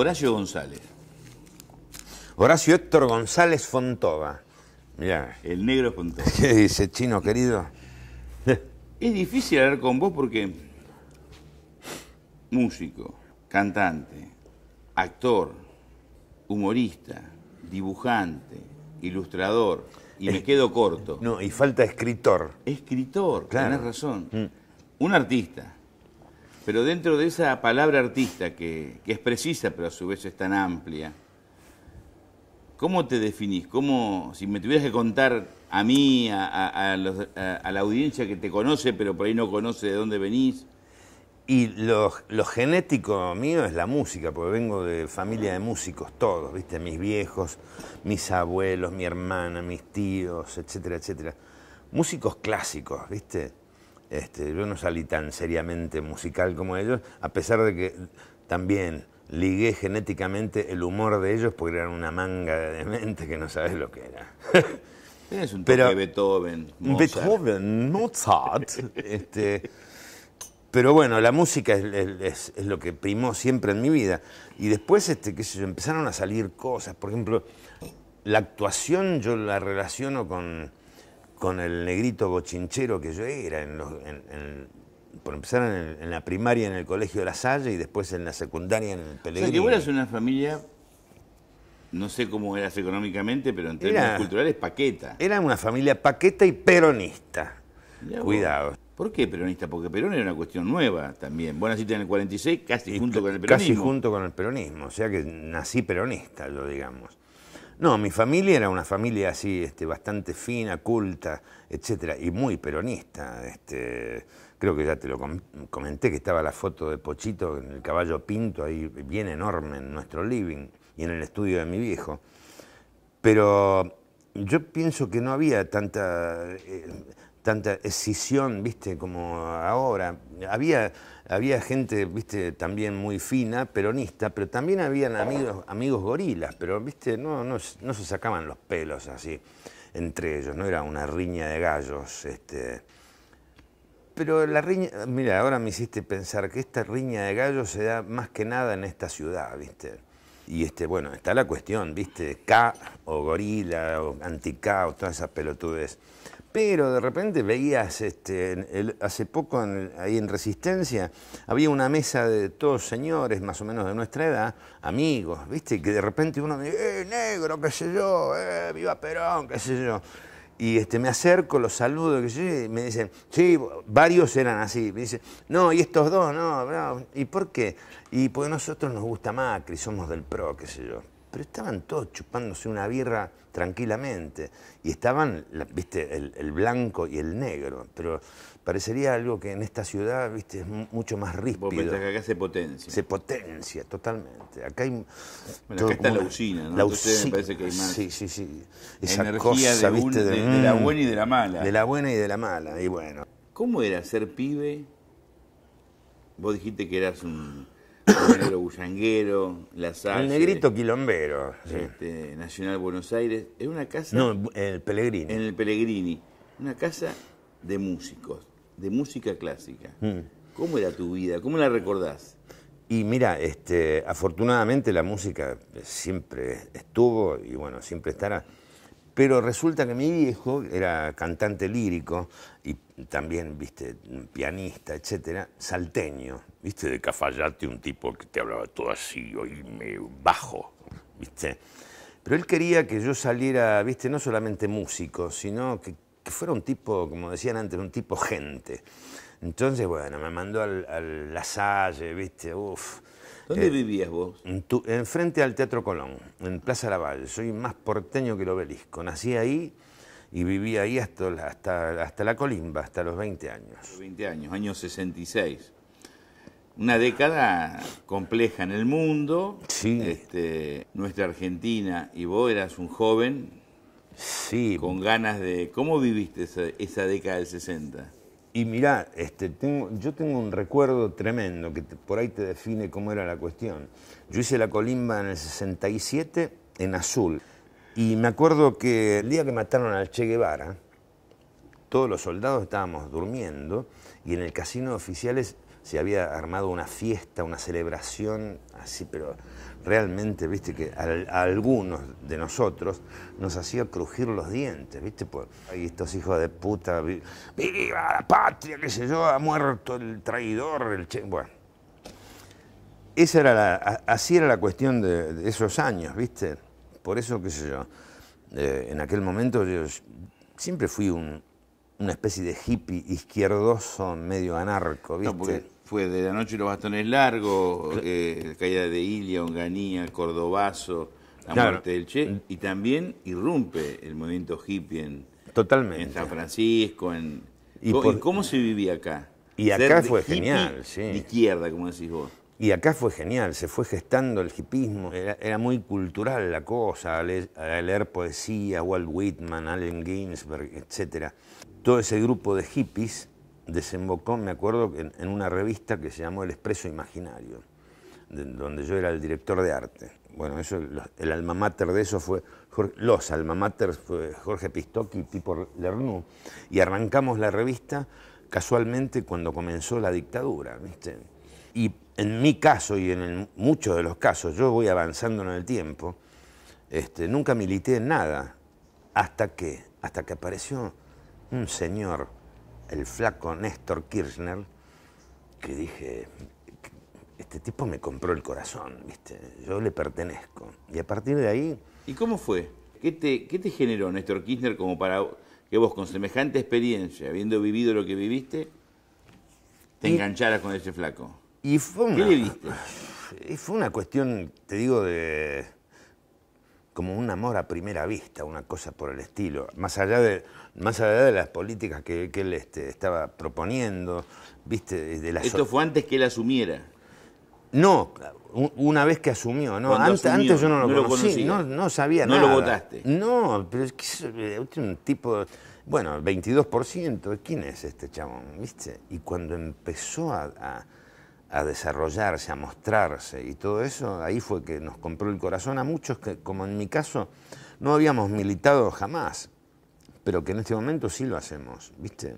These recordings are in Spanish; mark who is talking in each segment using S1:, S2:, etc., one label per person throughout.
S1: Horacio González. Horacio Héctor González Fontova. Mirá. El negro Fontova. ¿Qué dice, chino querido? Es difícil hablar con vos porque músico, cantante, actor, humorista, dibujante, ilustrador, y me quedo corto. No, y falta escritor. Escritor, claro. tenés
S2: razón. Mm.
S1: Un artista. Pero dentro de esa palabra artista, que, es precisa, pero a su vez es tan amplia, ¿cómo te definís? ¿Cómo, si me tuvieras que contar a mí, a, la audiencia que te conoce, pero por ahí no conoce de dónde venís? Y lo, genético mío es la música, porque vengo de familia de músicos todos, ¿viste? Mis viejos, mis abuelos, mi hermana, mis tíos, etcétera, etcétera. Músicos clásicos, ¿viste? Este, yo no salí tan seriamente musical como ellos, a pesar de que también ligué genéticamente el humor de ellos porque eran una manga de mente que no sabes lo que era. un pero, Beethoven, Mozart. Beethoven, Mozart. este, pero bueno, la música es, lo que primó siempre en mi vida. Y después, este, qué sé yo, empezaron a salir cosas. Por ejemplo, la actuación yo la relaciono con con el negrito bochinchero que yo era, por empezar en, la primaria en el colegio de La Salle y después en la secundaria en el Pelegrino. O que vos eras una familia, no sé cómo eras económicamente, pero en términos culturales, paqueta. Era una familia paqueta y peronista. Cuidado. ¿Por qué peronista? Porque Perón era una cuestión nueva también. Vos naciste en el 46 casi junto con el peronismo. Casi junto con el peronismo, o sea que nací peronista, yo digamos. No, mi familia era una familia así, este, bastante fina, culta, etcétera, y muy peronista. Este, creo que ya te lo comenté que estaba la foto de Pochito en el caballo pinto, ahí bien enorme en nuestro living y en el estudio de mi viejo. Pero yo pienso que no había tanta. Eh, tanta escisión, viste, como ahora. Había, había gente, viste, también muy fina, peronista, pero también habían amigos, amigos gorilas, pero, viste, no, no, se sacaban los pelos así entre ellos, no era una riña de gallos, este... Pero la riña, mira, ahora me hiciste pensar que esta riña de gallos se da más que nada en esta ciudad, ¿viste? Y este, bueno, está la cuestión, ¿viste? K o gorila o anti-K o todas esas pelotudes pero de repente veías, este, hace poco ahí en Resistencia, había una mesa de todos señores, más o menos de nuestra edad, amigos, ¿viste? Que de repente uno me dice, ¡eh, negro, qué sé yo! ¡eh, viva Perón, qué sé yo! Y este, me acerco, los saludo, qué sé yo, y me dicen, sí, varios eran así. Me dicen, no, y estos dos, no, no. ¿Y por qué? Y porque a nosotros nos gusta Macri, somos del PRO, qué sé yo pero estaban todos chupándose una birra tranquilamente. Y estaban, viste, el, blanco y el negro. Pero parecería algo que en esta ciudad, viste, es mucho más ríspido. acá se potencia. Se potencia, totalmente. Acá hay... Bueno, acá está la usina, ¿no? La usina. Me parece que hay más... Sí, sí, sí. Esa energía de, de la buena y de la mala. De la buena y de la mala, y bueno. ¿Cómo era ser pibe? Vos dijiste que eras un el negro bullanguero, La salsa. El negrito quilombero. Este, Nacional Buenos Aires. Es una casa... No, en el Pellegrini. En el Pellegrini. Una casa de músicos, de música clásica. Mm. ¿Cómo era tu vida? ¿Cómo la recordás? Y mira, este, afortunadamente la música siempre estuvo y bueno, siempre estará. Pero resulta que mi viejo era cantante lírico y también, viste, pianista, etcétera, salteño. Viste, de Cafayate, un tipo que te hablaba todo así, me bajo, viste. Pero él quería que yo saliera, viste, no solamente músico, sino que, fuera un tipo, como decían antes, un tipo gente. Entonces, bueno, me mandó al, al Salle, viste, uff ¿Dónde eh, vivías vos? enfrente al Teatro Colón, en Plaza Laval, Soy más porteño que el obelisco. Nací ahí y viví ahí hasta, hasta, la colimba, hasta los 20 años. 20 años, año 66. Una década compleja en el mundo. Sí. Este, nuestra Argentina, y vos eras un joven. Sí. Con ganas de... ¿Cómo viviste esa, esa década del 60? Y mirá, este, tengo, yo tengo un recuerdo tremendo que por ahí te define cómo era la cuestión. Yo hice la colimba en el 67 en azul. Y me acuerdo que el día que mataron al Che Guevara, todos los soldados estábamos durmiendo y en el casino de oficiales se había armado una fiesta, una celebración, así, pero realmente, viste, que a, algunos de nosotros nos hacía crujir los dientes, viste, por ahí estos hijos de puta, viva la patria, qué sé yo, ha muerto el traidor, el che, bueno. Esa era la, así era la cuestión de, esos años, viste, por eso, qué sé yo, eh, en aquel momento yo siempre fui una especie de hippie izquierdoso, medio anarco, viste fue de la noche y los bastones largos, eh, caída de Ilia, Onganía, Cordobazo, la muerte del Che, y también irrumpe el movimiento hippie en, Totalmente. San Francisco. En, ¿Y, cómo se vivía acá?
S2: Y acá fue genial,
S1: De izquierda, como decís vos. Y acá fue genial, se fue gestando el hippismo, era, muy cultural la cosa, leer, leer, poesía, Walt Whitman, Allen Ginsberg, etc. Todo ese grupo de hippies desembocó, me acuerdo, en, una revista que se llamó El Expreso Imaginario, donde yo era el director de arte. Bueno, eso, el alma mater de eso fue, los alma mater fue Jorge Pistocchi y Pipo Lernu, y arrancamos la revista casualmente cuando comenzó la dictadura, Y en mi caso y en muchos de los casos, yo voy avanzando en el tiempo, este, nunca milité en nada, hasta que, hasta que apareció un señor el flaco Néstor Kirchner, que dije, este tipo me compró el corazón, ¿viste? Yo le pertenezco. Y a partir de ahí... ¿Y cómo fue? ¿Qué te, generó Néstor Kirchner como para que vos, con semejante experiencia, habiendo vivido lo que viviste, te engancharas con ese flaco? Y fue ¿Qué le viste? Y fue una cuestión, te digo, de como un amor a primera vista, una cosa por el estilo, más allá de, más allá de las políticas que, él este, estaba proponiendo, viste, Esto fue antes que él asumiera. No, una vez que asumió, ¿no? Antes, antes, yo no lo, no, no, sabía nada. No lo votaste. No, pero es que es eh, un tipo, bueno, 22%, ¿quién es este chabón? ¿Viste? Y cuando empezó a a desarrollarse, a mostrarse y todo eso, ahí fue que nos compró el corazón a muchos que, como en mi caso, no habíamos militado jamás, pero que en este momento sí lo hacemos, ¿viste?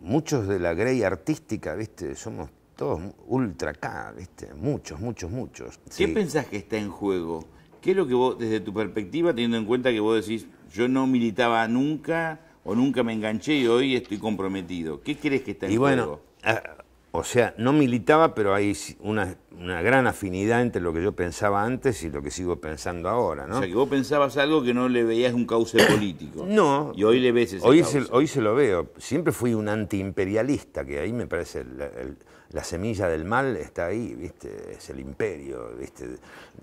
S1: muchos de la grey artística, ¿viste? Somos todos ultra K, ¿viste? Muchos, muchos, muchos. ¿Qué pensás que está en juego? ¿Qué es lo que vos, desde tu perspectiva, teniendo en cuenta que vos decís, yo no militaba nunca o nunca me enganché y hoy estoy comprometido? ¿Qué crees que está en juego? o sea, no militaba, pero hay una, gran afinidad entre lo que yo pensaba antes y lo que sigo pensando ahora, ¿no? O sea, que vos pensabas algo que no le veías un cauce político. no. Y hoy le ves ese hoy cauce. Se, hoy se lo veo. Siempre fui un antiimperialista, que ahí me parece la semilla del mal está ahí, ¿viste? Es el imperio, ¿viste?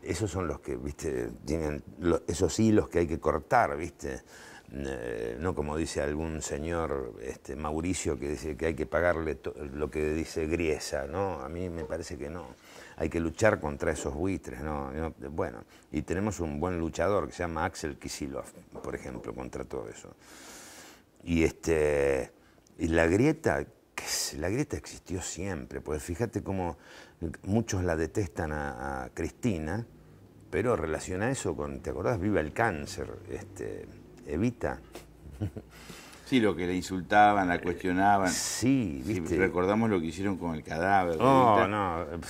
S1: Esos son los que, ¿viste? Tienen esos hilos que hay que cortar, ¿viste? Eh, no como dice algún señor este, Mauricio que dice que hay que pagarle lo que dice Griesa, ¿no? A mí me parece que no. Hay que luchar contra esos buitres, ¿no? bueno, y tenemos un buen luchador que se llama Axel Kisilov, por ejemplo, contra todo eso. Y, este, y la grieta, que la grieta existió siempre, pues fíjate cómo muchos la detestan a, Cristina, pero relaciona eso con, ¿te acordás? Viva el cáncer, este Evita. Sí, lo que le insultaban, la cuestionaban. Sí, ¿viste? recordamos lo que hicieron con el cadáver. Oh,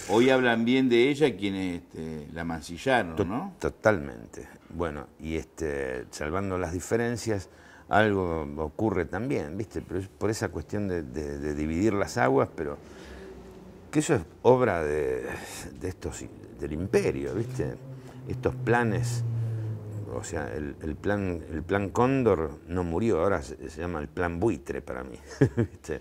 S1: Hoy hablan bien de ella quienes este, la mancillaron, ¿no? Totalmente. Bueno, y este, salvando las diferencias, algo ocurre también, ¿viste? Pero por esa cuestión de, dividir las aguas, pero que eso es obra de, de estos del imperio, ¿viste? Estos planes o sea, el, plan, el plan Cóndor no murió, ahora se, llama el plan buitre para mí.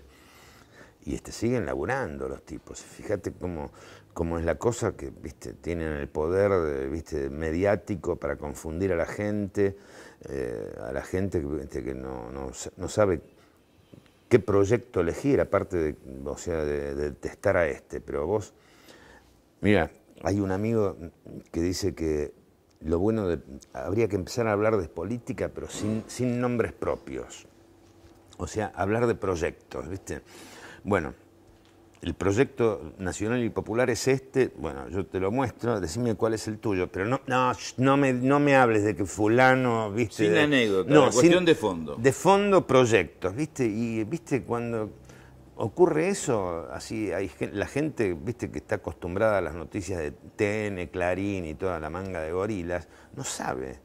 S1: Y este, siguen laburando los tipos. Fíjate cómo, cómo es la cosa que ¿viste? tienen el poder ¿viste? mediático para confundir a la gente, eh, a la gente que, no, sabe qué proyecto elegir, aparte de, o sea, de testar a este. Pero vos, mira, hay un amigo que dice que lo bueno de, habría que empezar a hablar de política, pero sin, sin nombres propios. O sea, hablar de proyectos, ¿viste? Bueno, el proyecto nacional y popular es este, bueno, yo te lo muestro, decime cuál es el tuyo, pero no, no, no, me, no me hables de que fulano, viste. Sin anécdota, no, cuestión de fondo. De fondo proyectos, viste, y viste cuando ocurre eso, así la gente, viste que está acostumbrada a las noticias de TN, Clarín y toda la manga de gorilas, no sabe.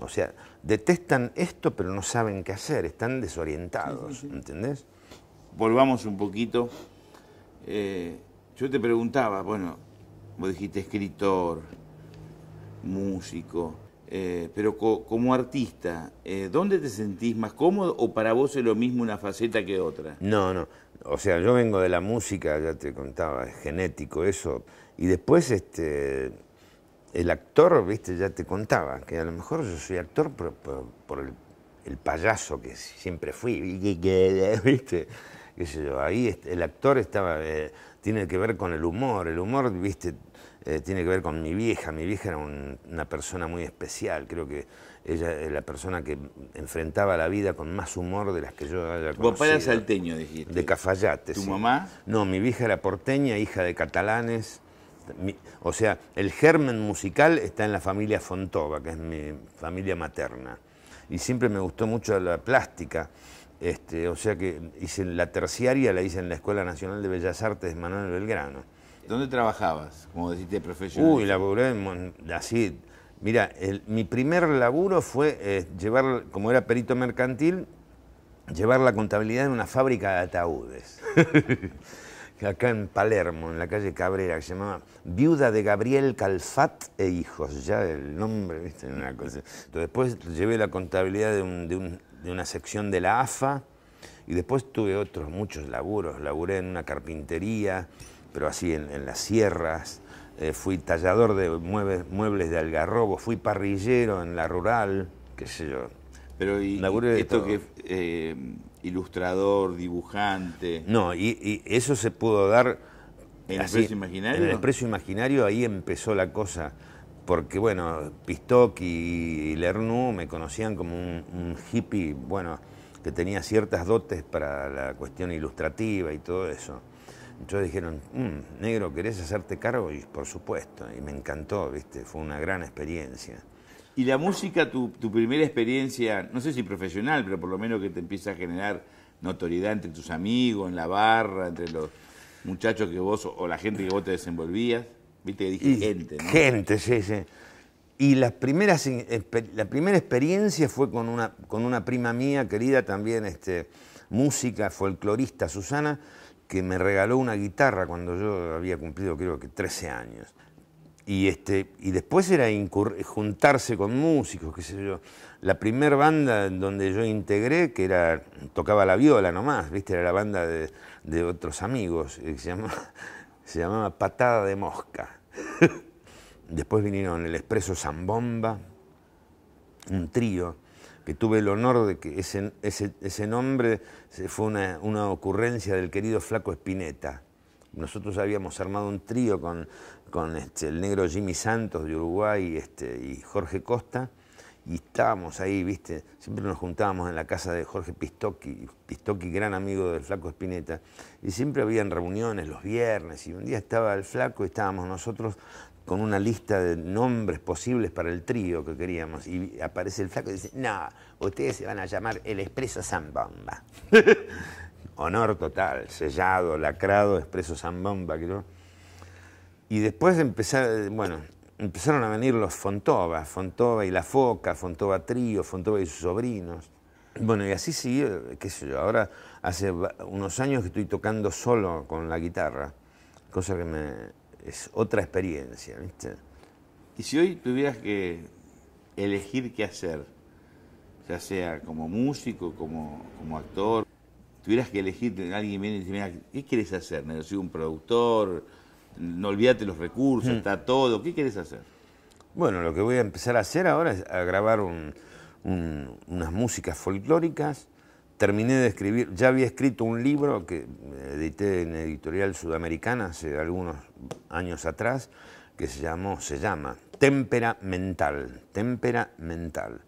S1: O sea, detestan esto pero no saben qué hacer, están desorientados, ¿entendés? Volvamos un poquito. Eh, yo te preguntaba, bueno, vos dijiste escritor, músico, eh, pero como artista, eh, ¿dónde te sentís más cómodo o para vos es lo mismo una faceta que otra? No, no. O sea, yo vengo de la música, ya te contaba, es genético eso. Y después, este, el actor, viste, ya te contaba, que a lo mejor yo soy actor por, el, payaso que siempre fui, viste. ¿Qué sé Ahí este, el actor estaba, eh, tiene que ver con el humor. El humor, viste, eh, tiene que ver con mi vieja. Mi vieja era una persona muy especial, creo que ella es la persona que enfrentaba la vida con más humor de las que yo haya conocido. papá salteño, dijiste? De Cafayate. ¿Tu mamá? No, mi vieja era porteña, hija de catalanes. o sea, el germen musical está en la familia Fontova, que es mi familia materna. Y siempre me gustó mucho la plástica. Este, o sea que hice la terciaria la hice en la Escuela Nacional de Bellas Artes de Manuel Belgrano. ¿Dónde trabajabas, como deciste, profesional? Uy, laburé en, así. Mira, mi primer laburo fue eh, llevar, como era perito mercantil, llevar la contabilidad en una fábrica de ataúdes. Acá en Palermo, en la calle Cabrera, que se llamaba Viuda de Gabriel Calfat e Hijos. Ya el nombre, viste, una cosa. Entonces, después llevé la contabilidad de, de una sección de la AFA. Y después tuve otros muchos laburos. Laburé en una carpintería, pero así en, las sierras, eh, fui tallador de muebles, muebles de algarrobo, fui parrillero en la rural, qué sé yo. Pero y, esto que eh, ilustrador, dibujante. No, y, eso se pudo dar
S2: en el precio imaginario. En el
S1: precio imaginario ahí empezó la cosa, porque bueno, Pistoc y Lernu me conocían como un hippie, bueno, que tenía ciertas dotes para la cuestión ilustrativa y todo eso yo dijeron, mm, negro, ¿querés hacerte cargo? Y por supuesto, y me encantó, ¿viste? Fue una gran experiencia. Y la música, tu, primera experiencia, no sé si profesional, pero por lo menos que te empieza a generar notoriedad entre tus amigos, en la barra, entre los muchachos que vos o la gente que vos te desenvolvías. Viste que dije gente, ¿no? Gente, sí, sí. Y las la primera experiencia fue con una, con una prima mía querida, también este, música, folclorista, Susana, que me regaló una guitarra cuando yo había cumplido creo que 13 años. Y, este, y después era juntarse con músicos, qué sé yo. La primer banda donde yo integré, que era, tocaba la viola nomás, ¿viste? era la banda de, otros amigos, eh, se llamaba, se llamaba Patada de Mosca. después vinieron el Expreso Zambomba, un trío, que tuve el honor de que ese, ese, nombre fue una, ocurrencia del querido Flaco Espineta. Nosotros habíamos armado un trío con, este, el negro Jimmy Santos de Uruguay este, y Jorge Costa, y estábamos ahí, viste, siempre nos juntábamos en la casa de Jorge Pistocchi, Pistocchi gran amigo del flaco Espineta, y siempre habían reuniones los viernes, y un día estaba el flaco y estábamos nosotros con una lista de nombres posibles para el trío que queríamos. Y aparece el flaco y dice, no, ustedes se van a llamar el Expreso Zambomba. Honor total, sellado, lacrado, Expreso Zambomba. Creo. Y después empezar, bueno, empezaron a venir los Fontova, Fontova y la Foca, Fontova Trío, Fontova y sus sobrinos. Bueno, y así siguió, qué sé yo, ahora hace unos años que estoy tocando solo con la guitarra, cosa que me, es otra experiencia, ¿viste? Y si hoy tuvieras que elegir qué hacer, ya sea como músico, como, actor, tuvieras que elegir, alguien viene y dice, mira, ¿qué quieres hacer? ¿No un productor? No olvides los recursos, hmm. está todo, ¿qué quieres hacer? Bueno, lo que voy a empezar a hacer ahora es a grabar unas músicas folclóricas terminé de escribir, ya había escrito un libro que edité en Editorial Sudamericana hace algunos años atrás, que se, llamó, se llama Témpera Mental, Témpera Mental.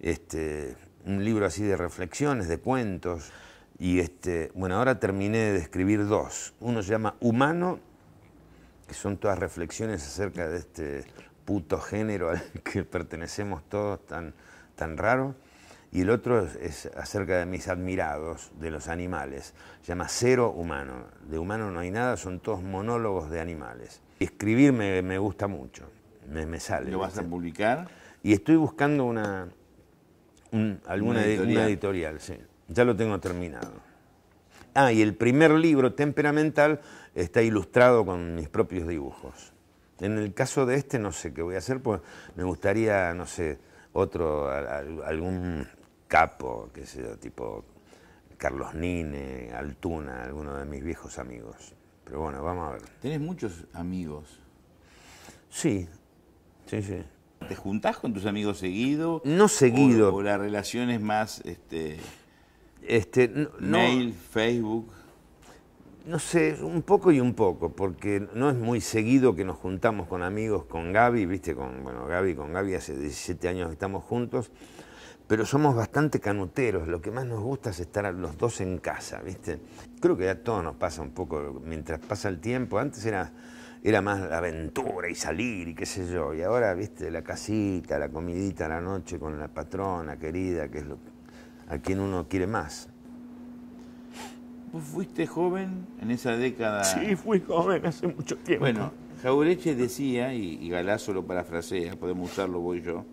S1: Este, un libro así de reflexiones, de cuentos. Y este, bueno, ahora terminé de escribir dos. Uno se llama Humano, que son todas reflexiones acerca de este puto género al que pertenecemos todos tan, tan raro y el otro es, acerca de mis admirados, de los animales. Se llama Cero Humano. De humano no hay nada, son todos monólogos de animales. Escribirme escribir me, gusta mucho, me, sale. ¿Lo vas a publicar? Y estoy buscando una, alguna editorial? editorial, sí. Ya lo tengo terminado. Ah, y el primer libro, Temperamental, está ilustrado con mis propios dibujos. En el caso de este, no sé qué voy a hacer, pues me gustaría, no sé, otro, algún Capo, qué sé yo, tipo Carlos Nine, Altuna, alguno de mis viejos amigos. Pero bueno, vamos a ver. ¿Tenés muchos amigos? Sí, sí, sí. ¿Te juntás con tus amigos seguido? No seguido. ¿O, la las relaciones más, este, este no, mail, Facebook? No sé, un poco y un poco, porque no es muy seguido que nos juntamos con amigos, con Gaby, viste, con, bueno, Gaby, con Gaby hace 17 años que estamos juntos, pero somos bastante canuteros, lo que más nos gusta es estar los dos en casa, ¿viste? Creo que ya todo nos pasa un poco, mientras pasa el tiempo, antes era, era más la aventura y salir y qué sé yo, y ahora, ¿viste? La casita, la comidita la noche con la patrona querida, que es lo, a quien uno quiere más. ¿Vos fuiste joven en esa década? Sí, fui joven hace mucho tiempo. Bueno, Jaureche decía, y, Galazo lo parafrasea, podemos usarlo voy yo,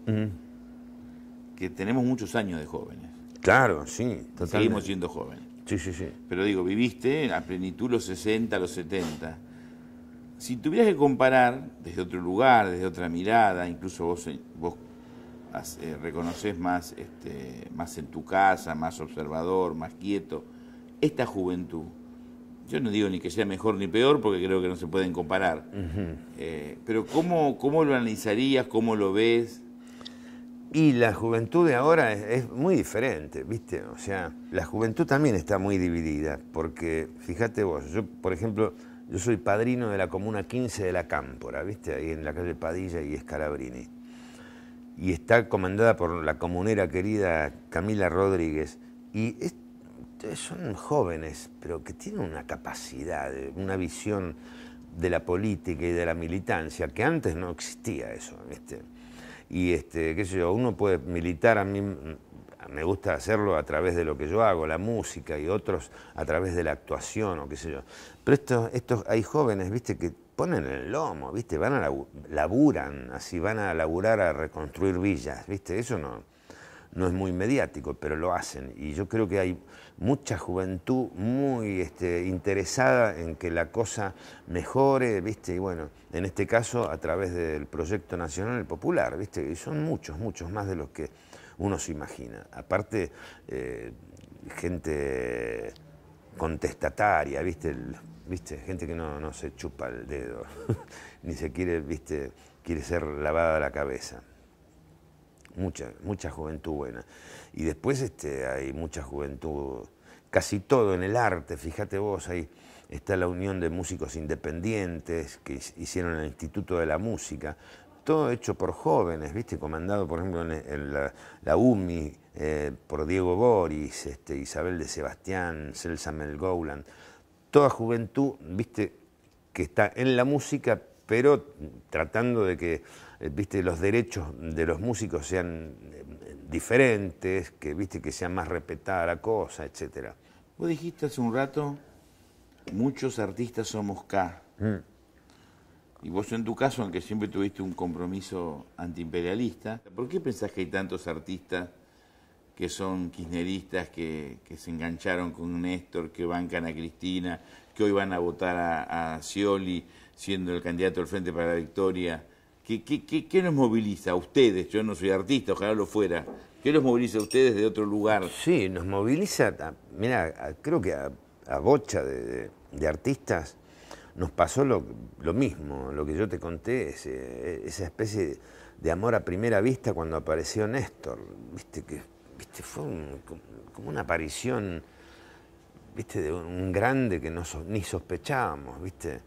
S1: que tenemos muchos años de jóvenes. Claro, sí, totalmente. Seguimos siendo jóvenes. Sí, sí, sí. Pero digo, viviste a plenitud los 60, los 70. Si tuvieras que comparar desde otro lugar, desde otra mirada, incluso vos, eh, vos eh, reconoces más, este, más en tu casa, más observador, más quieto, esta juventud, yo no digo ni que sea mejor ni peor, porque creo que no se pueden comparar, eh, pero ¿cómo, ¿cómo lo analizarías, cómo lo ves? Y la juventud de ahora es, muy diferente, ¿viste? O sea, la juventud también está muy dividida, porque fíjate vos, yo, por ejemplo, yo soy padrino de la Comuna 15 de la Cámpora, ¿viste? Ahí en la calle Padilla y Escalabrini. Y está comandada por la comunera querida Camila Rodríguez. Y son jóvenes, pero que tienen una capacidad, una visión de la política y de la militancia, que antes no existía eso, ¿viste? Y, este, qué sé yo, uno puede militar, a mí me gusta hacerlo a través de lo que yo hago, la música, y otros a través de la actuación o qué sé yo. Pero estos, estos hay jóvenes, viste, que ponen el lomo, viste, van a laburan, así van a laburar a reconstruir villas, viste, eso no, no es muy mediático, pero lo hacen. Y yo creo que hay mucha juventud muy este, interesada en que la cosa mejore, ¿viste? Y bueno, en este caso a través del Proyecto Nacional Popular, ¿viste? Y son muchos, muchos más de los que uno se imagina. Aparte, eh, gente contestataria, ¿viste? ¿viste? Gente que no, no se chupa el dedo, ni se quiere, ¿viste? Quiere ser lavada la cabeza mucha, mucha juventud buena. Y después este, hay mucha juventud, casi todo en el arte, fíjate vos, ahí está la Unión de Músicos Independientes que hicieron el Instituto de la Música, todo hecho por jóvenes, ¿viste? Comandado, por ejemplo, en, la, UMI eh, por Diego Boris, este, Isabel de Sebastián, Celsa Melgoland, toda juventud, ¿viste? Que está en la música, pero tratando de que eh, viste, los derechos de los músicos sean eh, diferentes, que, viste, que sea más respetada la cosa, etcétera. Vos dijiste hace un rato, muchos artistas somos K. Mm. Y vos en tu caso, aunque siempre tuviste un compromiso antiimperialista, ¿por qué pensás que hay tantos artistas que son kirchneristas, que, se engancharon con Néstor, que bancan a Cristina, que hoy van a votar a, a Scioli siendo el candidato del Frente para la Victoria. ¿Qué, qué, qué, nos moviliza a ustedes? Yo no soy artista, ojalá lo fuera. ¿Qué nos moviliza a ustedes de otro lugar? Sí, nos moviliza, mira, creo que a, a bocha de, de, artistas nos pasó lo, mismo, lo que yo te conté, ese, esa especie de, amor a primera vista cuando apareció Néstor, viste que viste, fue como una aparición viste de un grande que no, ni sospechábamos, viste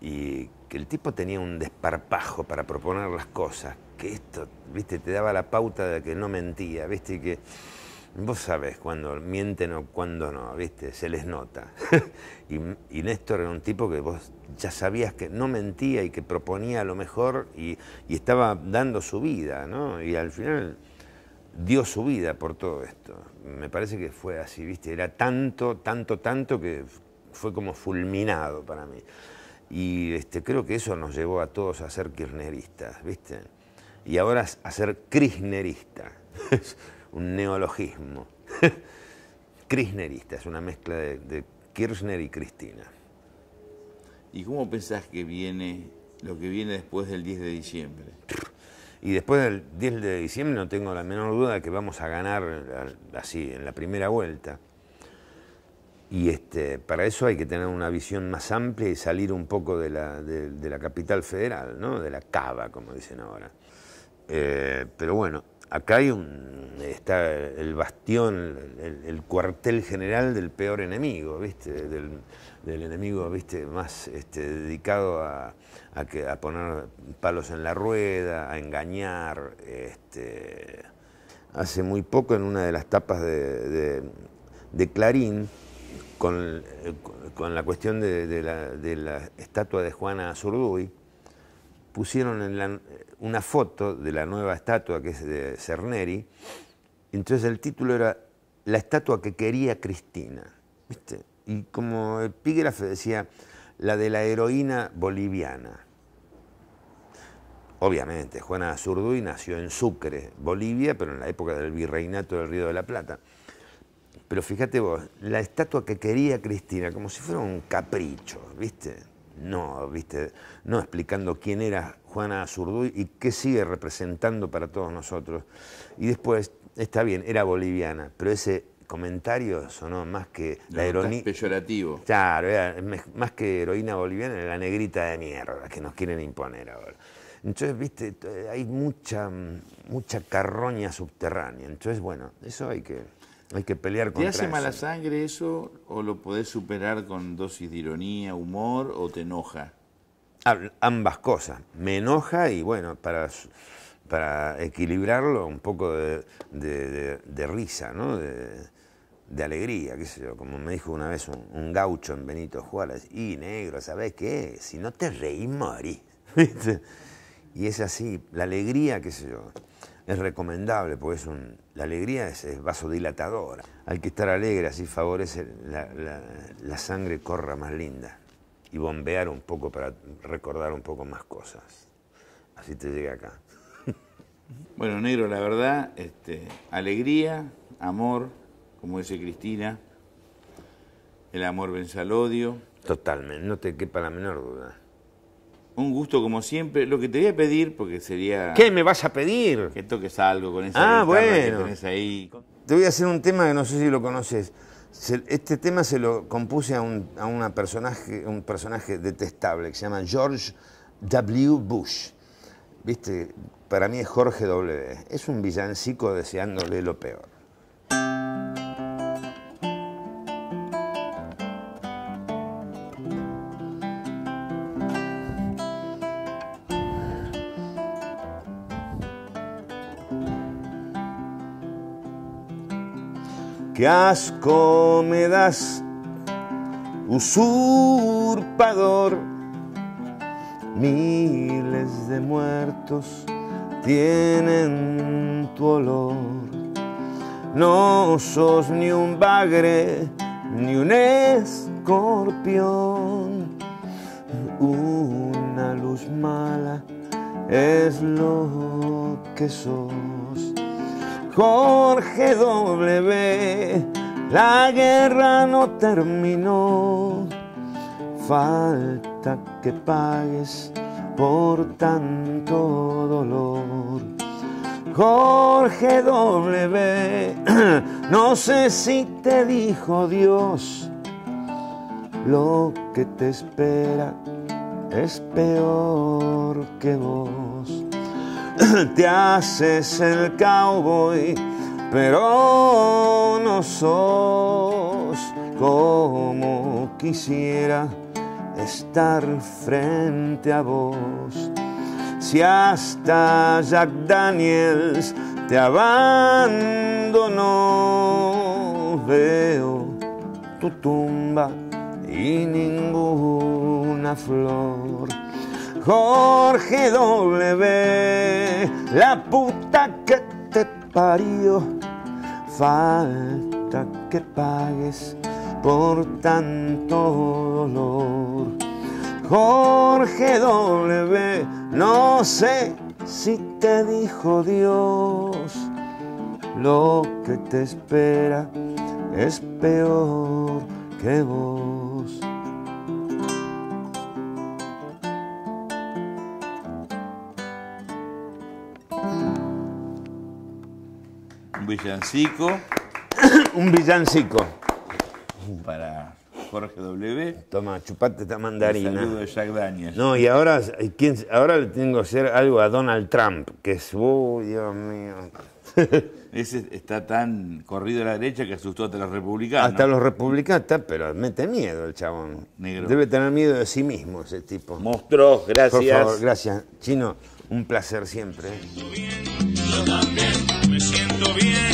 S1: y que el tipo tenía un desparpajo para proponer las cosas, que esto, viste, te daba la pauta de que no mentía, viste, que vos sabés cuando mienten o cuando no, viste, se les nota. y, Néstor era un tipo que vos ya sabías que no mentía y que proponía lo mejor y, y estaba dando su vida, ¿no? Y al final dio su vida por todo esto. Me parece que fue así, viste, era tanto, tanto, tanto que fue como fulminado para mí. Y este, creo que eso nos llevó a todos a ser kirchneristas, ¿viste? Y ahora a ser Kirchnerista, un neologismo. Kirchnerista, es una mezcla de, de Kirchner y Cristina. ¿Y cómo pensás que viene lo que viene después del 10 de diciembre? Y después del 10 de diciembre no tengo la menor duda de que vamos a ganar así, en la primera vuelta. Y este, para eso hay que tener una visión más amplia y salir un poco de la, la capital federal, ¿no? de la cava, como dicen ahora. Eh, pero bueno, acá hay un, está el bastión, el, cuartel general del peor enemigo, ¿viste? Del, enemigo ¿viste? más este, dedicado a, poner palos en la rueda, a engañar. Este, hace muy poco en una de las tapas de Clarín, eh, con, la cuestión de, la, estatua de Juana Azurduy, pusieron una foto de la nueva estatua que es de Cerneri, entonces el título era La estatua que quería Cristina, Y como epígrafe decía, la de la heroína boliviana. Obviamente, Juana Azurduy nació en Sucre, Bolivia, pero en la época del virreinato del Río de la Plata. Pero fíjate vos, la estatua que quería Cristina, como si fuera un capricho, ¿viste? No, ¿viste? No explicando quién era Juana Azurduy y qué sigue representando para todos nosotros. Y después, está bien, era boliviana, pero ese comentario sonó más que la heroína. peyorativo. Claro, más que heroína boliviana, la negrita de mierda que nos quieren imponer ahora. Entonces, viste, hay mucha, mucha carroña subterránea. Entonces, bueno, eso hay que. Hay que pelear contra ¿Te hace mala sangre eso o lo podés superar con dosis de ironía, humor o te enoja? Ah, ambas cosas. Me enoja y bueno, para, para equilibrarlo un poco de, risa, ¿no? De, alegría, qué sé yo. Como me dijo una vez un, gaucho en Benito Juárez, y negro, Sabes qué? Si no te reí morís. y es así, la alegría, qué sé yo es recomendable, porque la alegría es, vasodilatadora. Hay que estar alegre, así favorece la, sangre corra más linda y bombear un poco para recordar un poco más cosas. Así te llega acá. Bueno, negro, la verdad, este, alegría, amor, como dice Cristina, el amor vence al odio. Totalmente, no te quepa la menor duda. Un gusto como siempre. Lo que te voy a pedir, porque sería... ¿Qué me vas a pedir? Que toques algo con ese. ah, bueno. Te voy a hacer un tema que no sé si lo conoces. Este tema se lo compuse a un, personaje, un personaje detestable que se llama George W. Bush. ¿Viste? Para mí es Jorge W. Es un villancico deseándole lo peor.
S2: qué asco me das, usurpador. Miles de muertos tienen tu olor. No sos ni un bagre, ni un escorpión. Una luz mala es lo que sos. Jorge W. La guerra no terminó. Falta que pagues por tanto dolor. Jorge W. No sé si te dijo Dios. Lo que te espera es peor que vos. te haces el cowboy, pero no sos como quisiera estar frente a vos. Si hasta Jack Daniels te abandonó, veo tu tumba y ninguna flor. Jorge W, la puta que te parió, falta que pagues por tanto dolor. Jorge W, no sé si te dijo Dios, lo que te espera es peor que vos.
S1: villancico. un villancico. Para Jorge W. Toma, chupate esta mandarina. saludo de Jack Daniels. No, y ahora, ahora le tengo que hacer algo a Donald Trump, que es, Dios mío. Ese está tan corrido a la derecha que asustó hasta los republicanos. Hasta los republicanos, pero mete miedo el chabón. Negro. Debe tener miedo de sí mismo ese tipo. Monstruos, gracias. gracias. Chino, un placer siempre
S2: bien.